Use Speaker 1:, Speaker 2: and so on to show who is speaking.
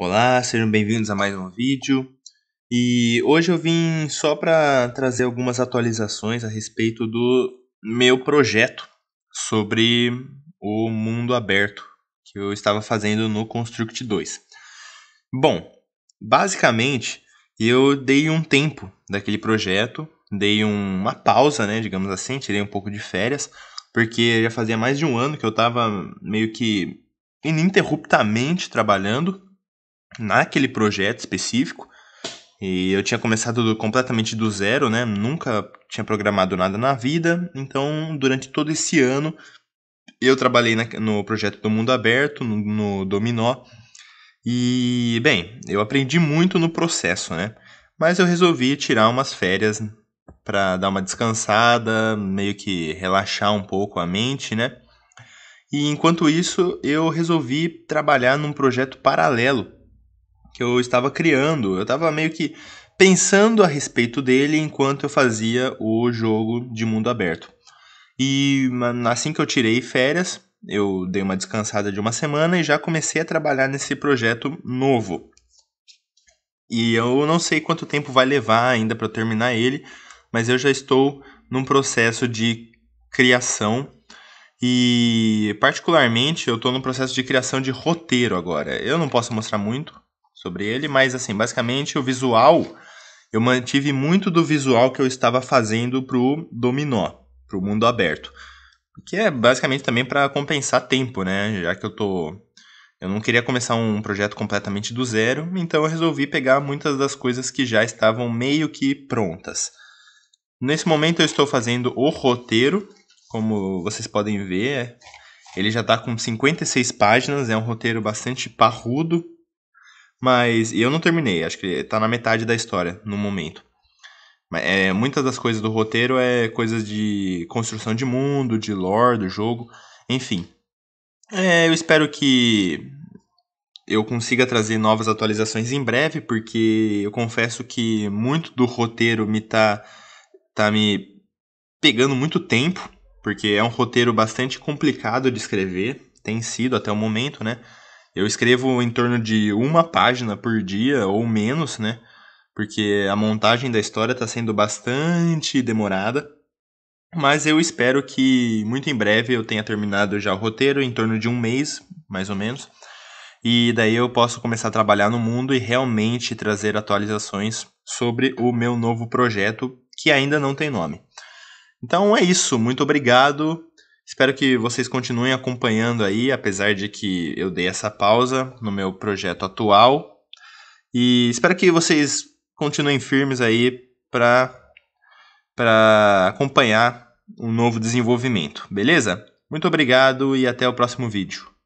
Speaker 1: Olá, sejam bem-vindos a mais um vídeo. E hoje eu vim só para trazer algumas atualizações a respeito do meu projeto sobre o mundo aberto que eu estava fazendo no Construct 2. Bom, basicamente eu dei um tempo daquele projeto, dei uma pausa, né, digamos assim, tirei um pouco de férias, porque já fazia mais de um ano que eu estava meio que ininterruptamente trabalhando naquele projeto específico. E eu tinha começado completamente do zero, né? Nunca tinha programado nada na vida. Então, durante todo esse ano, eu trabalhei na, no projeto do Mundo Aberto, no, no Dominó. E, bem, eu aprendi muito no processo, né? Mas eu resolvi tirar umas férias para dar uma descansada, meio que relaxar um pouco a mente, né? E enquanto isso, eu resolvi trabalhar num projeto paralelo que eu estava criando. Eu estava meio que pensando a respeito dele enquanto eu fazia o jogo de mundo aberto. E assim que eu tirei férias, eu dei uma descansada de uma semana e já comecei a trabalhar nesse projeto novo. E eu não sei quanto tempo vai levar ainda para terminar ele, mas eu já estou num processo de criação e particularmente eu estou num processo de criação de roteiro agora. Eu não posso mostrar muito, sobre ele, mas assim, basicamente o visual, eu mantive muito do visual que eu estava fazendo pro dominó, pro mundo aberto. Que é basicamente também para compensar tempo, né? Já que eu tô eu não queria começar um projeto completamente do zero, então eu resolvi pegar muitas das coisas que já estavam meio que prontas. Nesse momento eu estou fazendo o roteiro, como vocês podem ver, é, ele já está com 56 páginas, é um roteiro bastante parrudo, mas eu não terminei, acho que tá na metade da história no momento. É, muitas das coisas do roteiro é coisas de construção de mundo, de lore do jogo, enfim. É, eu espero que eu consiga trazer novas atualizações em breve, porque eu confesso que muito do roteiro me tá, tá me pegando muito tempo, porque é um roteiro bastante complicado de escrever, tem sido até o momento, né? Eu escrevo em torno de uma página por dia ou menos, né? Porque a montagem da história está sendo bastante demorada. Mas eu espero que muito em breve eu tenha terminado já o roteiro, em torno de um mês, mais ou menos. E daí eu posso começar a trabalhar no mundo e realmente trazer atualizações sobre o meu novo projeto, que ainda não tem nome. Então é isso, muito obrigado Espero que vocês continuem acompanhando aí, apesar de que eu dei essa pausa no meu projeto atual. E espero que vocês continuem firmes aí para para acompanhar um novo desenvolvimento, beleza? Muito obrigado e até o próximo vídeo.